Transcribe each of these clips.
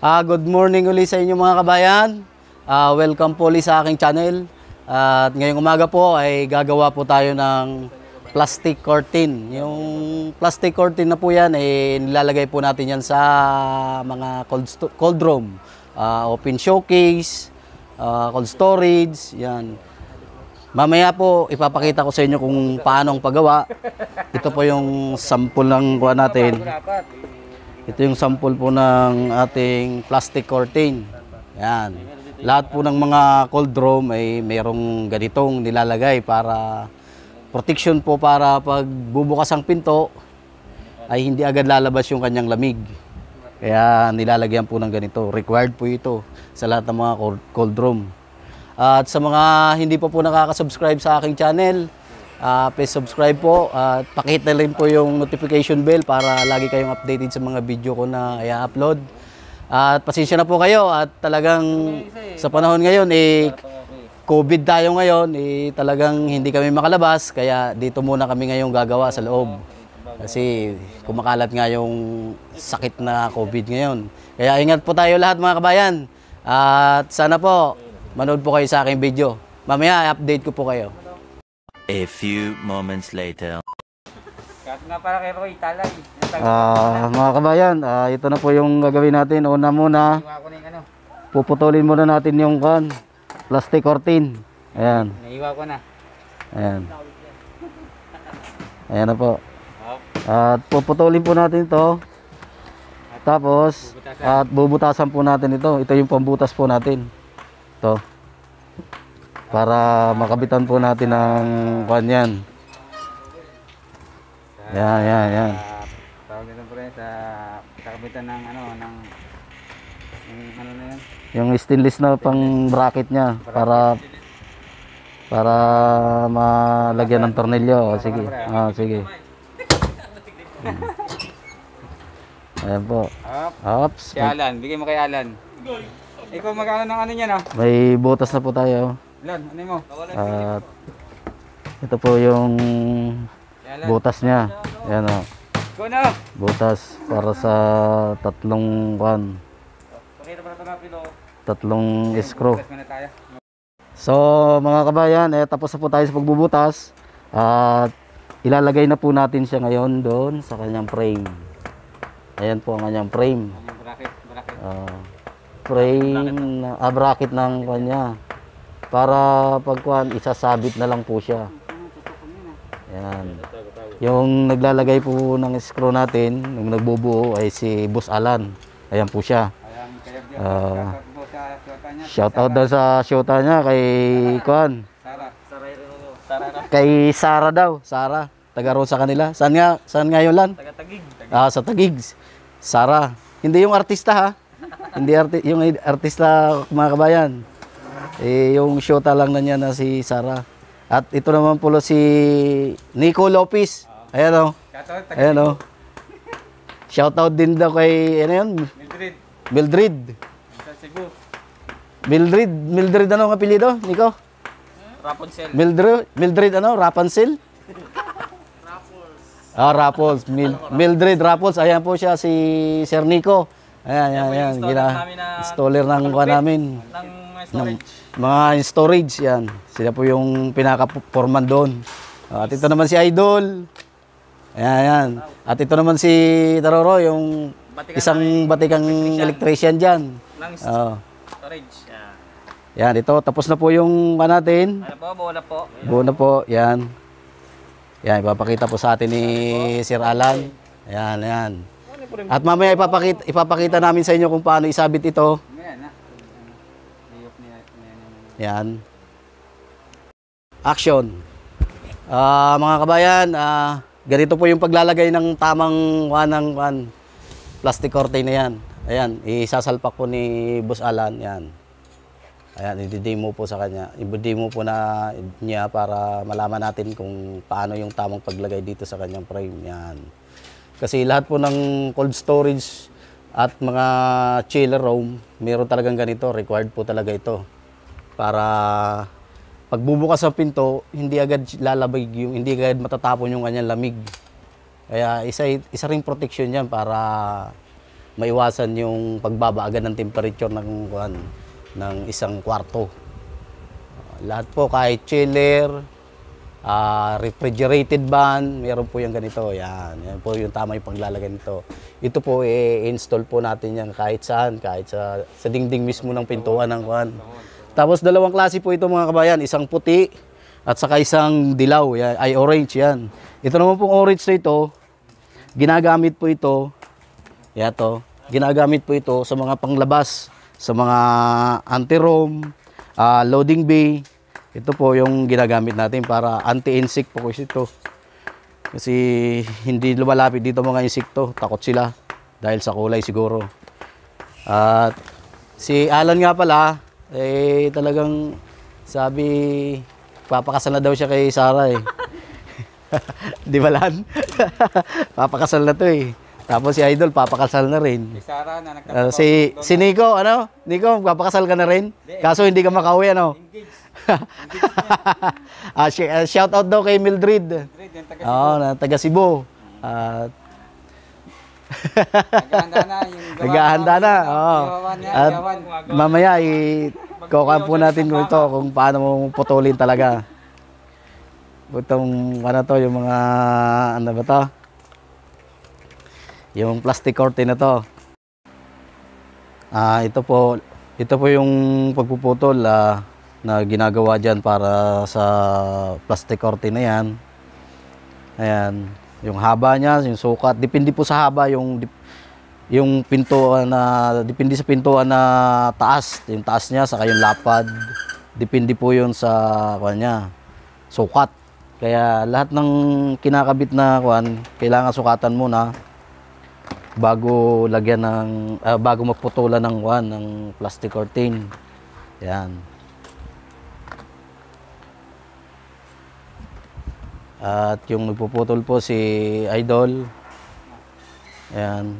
Uh, good morning uli sa inyo mga kabayan. Uh, welcome po uli sa aking channel. Uh, at ngayong umaga po ay gagawa po tayo ng plastic curtain. Yung plastic curtain na po yan, eh, nilalagay po natin yan sa mga cold, cold room. Uh, open showcase, uh, cold storage, yan. Mamaya po, ipapakita ko sa inyo kung paano ang paggawa. Ito po yung sample ng kuha natin. Ito yung sample po ng ating plastic curtain. Yan. Lahat po ng mga cold room ay mayroong ganitong nilalagay para protection po para pag bubukas ang pinto ay hindi agad lalabas yung kanyang lamig. Kaya nilalagyan po ng ganito. Required po ito sa lahat ng mga cold room. At sa mga hindi pa po nakaka-subscribe sa aking channel, Uh, please subscribe po at uh, pakita rin po yung notification bell para lagi kayong updated sa mga video ko na i-upload. At uh, pasensya na po kayo at talagang sa panahon ngayon eh COVID tayo ngayon, eh talagang hindi kami makalabas kaya dito muna kami ngayon gagawa sa loob. Kasi kumakalat nga yung sakit na COVID ngayon. Kaya ingat po tayo lahat mga kabayan. At sana po manood po kayo sa aking video. Mamaya update ko po kayo. A few moments later. Kaso nga para kay Roy, talay. Ah, mga kabayan, ah, ito na po yung gagawin natin. Una muna, Iwa ko ano. puputulin muna natin yung kan, plastic curtain. Ayan, Naiwa ko na. ayan. Ayan na po. Hop. At puputulin po natin ito. Tapos, at bubutasan po natin ito. Ito yung pambutas po natin. Ito para makabitan po natin ng kwan yan sa, yan yan yan po rin sa kakabitan ng ano ng ano na yan yung stainless na pang bracket niya para para malagyan ng tornilyo o sige ah, sige ayan po Ops. Si Alan, bigay mo kay Alan. Ikaw magkano ng ano niya na? Ah? May butas na po tayo. Lan, ano mo? At ito po yung butas niya. Ayan o. Butas para sa tatlong kan. Tatlong screw. So mga kabayan, eh, tapos na po tayo sa pagbubutas. At ilalagay na po natin siya ngayon doon sa kanyang frame. Ayan po ang kanyang frame. Bracket, Uh, frame, ah, bracket ng kanya. Para pagkuhan, isasabit na lang po siya. Ayan. Yung naglalagay po ng screw natin, yung nagbubuo ay si Boss Alan. Ayan po siya. Uh, shout out daw sa shota niya kay Kuan. Kay Sara daw, Sara. Taga roon sa kanila. Saan nga? Saan nga 'yon lan? Taga Tagig. Ah, sa tagigs Sara. Hindi yung artista ha. Hindi arti yung artista mga kabayan eh, yung shota lang na niya na si Sara. At ito naman po si Nico Lopez. Ayan o. Oh. Ayan o. Oh. Shoutout din daw kay, ano yun? Mildred. Mildred. Sa Mildred. Mildred ano ang apelido, Nico? Rapunzel. Mildred, Mildred ano? Rapunzel? Raffles. Ah, Raffles. Mil ano Mildred Raffles. Ayan po siya si Sir Nico. Ayan, ayan, ayan. Gina, installer ng kuha namin. Ng mga storage. mga storage, yan. Sila po yung pinaka-foreman doon. At ito naman si Idol. Ayan, ayan. At ito naman si Taroro, yung isang batikang electrician, electrician dyan. Ng oh. storage. Yeah. Yan, ito. Tapos na po yung pa natin. Ano po, buo na po. Buo na po, yan. Yan, ipapakita po sa atin ni Sir Alan. Ayan, ayan. Ano At mamaya ipapakita, ipapakita namin sa inyo kung paano isabit ito yan. Action. Uh, mga kabayan, uh, ganito po yung paglalagay ng tamang wanang ah, wan plastic curtain na yan. Ayan, isasalpak po ni Boss Alan. Yan. Ayan, i-demo po sa kanya. I-demo po na niya para malaman natin kung paano yung tamang paglagay dito sa kanyang frame. Yan. Kasi lahat po ng cold storage at mga chiller room, meron talagang ganito. Required po talaga ito para pagbubukas ng pinto, hindi agad lalabig yung hindi agad matatapon yung kanyang lamig. Kaya isa isa ring protection 'yan para maiwasan yung pagbaba ng temperature ng kuan ng isang kwarto. Lahat po kahit chiller, uh, refrigerated van, meron po yung ganito. Yan, yan po yung tama yung paglalagay nito. Ito po, i-install po natin yan kahit saan, kahit sa, sa dingding mismo ng pintuan ng kuhan. Tapos dalawang klase po ito mga kabayan, isang puti at saka isang dilaw, yan, ay orange yan. Ito naman pong orange na ito, ginagamit po ito, yato, ginagamit po ito sa mga panglabas, sa mga anti-roam, uh, ah, loading bay. Ito po yung ginagamit natin para anti-insect po kasi ito. Kasi hindi lumalapit dito mga insekto, takot sila dahil sa kulay siguro. At si Alan nga pala, eh, talagang sabi, papakasal na daw siya kay Sara eh. Di ba lan? papakasal na to eh. Tapos si Idol, papakasal na rin. Si Sara na nagtatrabaho. Uh, si, si Nico, ano? Nico, papakasal ka na rin? Kaso hindi ka makauwi, ano? Engage. Engage ah, sh- uh, ah, shout out daw kay Mildred. Mildred, yung taga Cebu. Oo, oh, taga Cebu. Mm. At Naghahanda na yung gawa. Naghahanda na. Oo. mamaya i-kokan po natin kung ito kung paano mo putulin talaga. Itong ano to, yung mga ano ba to? Yung plastic curtain na to. Ah, ito po ito po yung pagpuputol ah, na ginagawa diyan para sa plastic curtain na 'yan. Ayan. Yung haba niya, yung sukat, depende po sa haba yung yung pintuan na depende sa pintuan na taas, yung taas niya sa yung lapad. Depende po 'yun sa kanya. Sukat. Kaya lahat ng kinakabit na kuan, kailangan sukatan muna bago lagyan ng uh, bago magputulan ng kuan ng plastic curtain. Yan. At yung nagpuputol po si Idol. Ayan.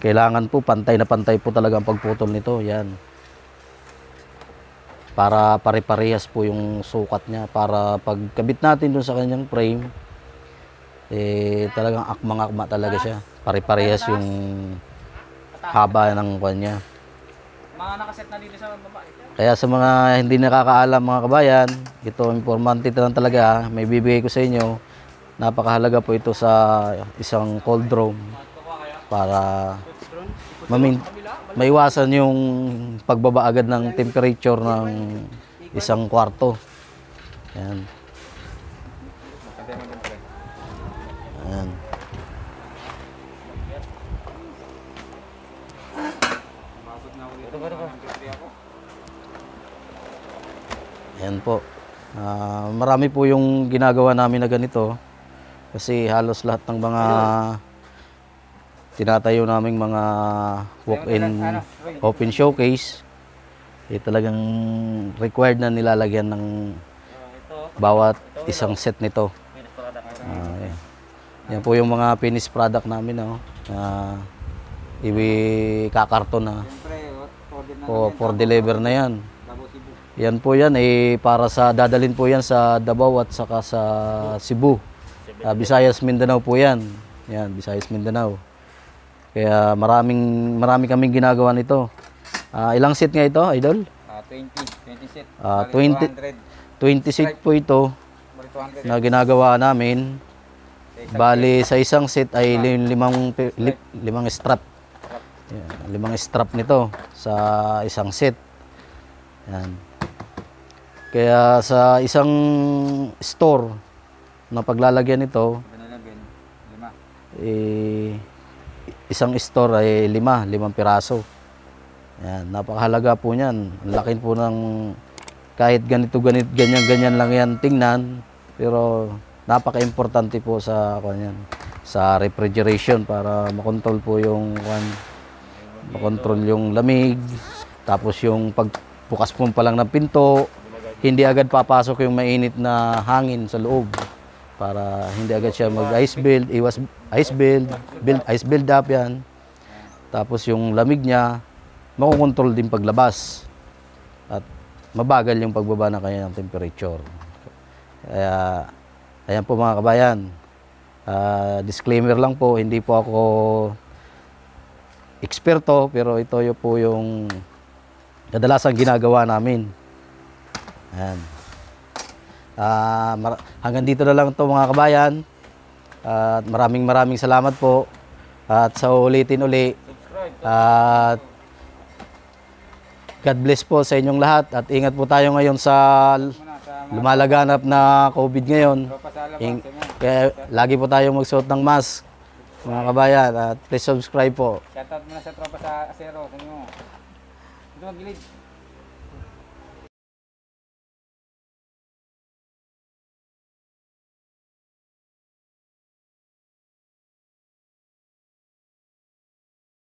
Kailangan po pantay na pantay po talaga ang pagputol nito. Ayan. Para pare-parehas po yung sukat niya. Para pagkabit natin dun sa kanyang frame, eh, talagang akmang-akma talaga siya. Pare-parehas yung haba ng kanya. Mga nakaset na dito sa baba. Kaya sa mga hindi nakakaalam mga kabayan, ito informante ito lang talaga, may bibigay ko sa inyo. Napakahalaga po ito sa isang cold room para maiwasan yung pagbaba agad ng temperature ng isang kwarto. Yan. Yan. Ito ba ito ba? Ayan po. Uh, marami po yung ginagawa namin na ganito kasi halos lahat ng mga tinatayo naming mga walk-in open showcase ay eh, talagang required na nilalagyan ng bawat isang set nito. Uh, ah, yan. yan po yung mga finished product namin. No? Oh. Uh, ah, iwi kakarton na. Oh, oh, for deliver na yan. Yan po yan, eh, para sa, dadalhin po yan sa Davao at saka sa Cebu. Uh, Visayas, Mindanao po yan. Yan, Visayas, Mindanao. Kaya maraming, marami kaming ginagawa nito. Uh, ilang seat nga ito, Idol? Uh, 20, 20 seat. Uh, 20, 20 seat po ito na ginagawa namin. Bali, sa isang seat ay ah. limang, limang strap. Yan, limang strap nito sa isang seat. Yan. Kaya sa isang store na paglalagyan nito, lima. Eh, isang store ay lima, limang piraso. Yan, napakahalaga po niyan. Ang laki po ng kahit ganito, ganit, ganyan, ganyan lang yan tingnan. Pero napaka-importante po sa kanyan, sa refrigeration para makontrol po yung kan, makontrol yung lamig. Tapos yung pagbukas po pa lang ng pinto, hindi agad papasok yung mainit na hangin sa loob para hindi agad siya mag ice build, iwas ice build, build ice build up 'yan. Tapos yung lamig niya makokontrol din paglabas. At mabagal yung pagbaba ng kanya ng temperature. Kaya ayan po mga kabayan. Uh, disclaimer lang po, hindi po ako eksperto pero ito yung po yung kadalasang ginagawa namin. Ayan. Uh, hanggang dito na lang to mga kabayan. At uh, maraming maraming salamat po. At sa ulitin uli. At uh, God bless po sa inyong lahat. At ingat po tayo ngayon sa lumalaganap na COVID ngayon. In kaya lagi po tayong magsuot ng mask. Mga kabayan, at please subscribe po. Shoutout muna sa tropa sa Acero. Sa inyo. Ito magilid.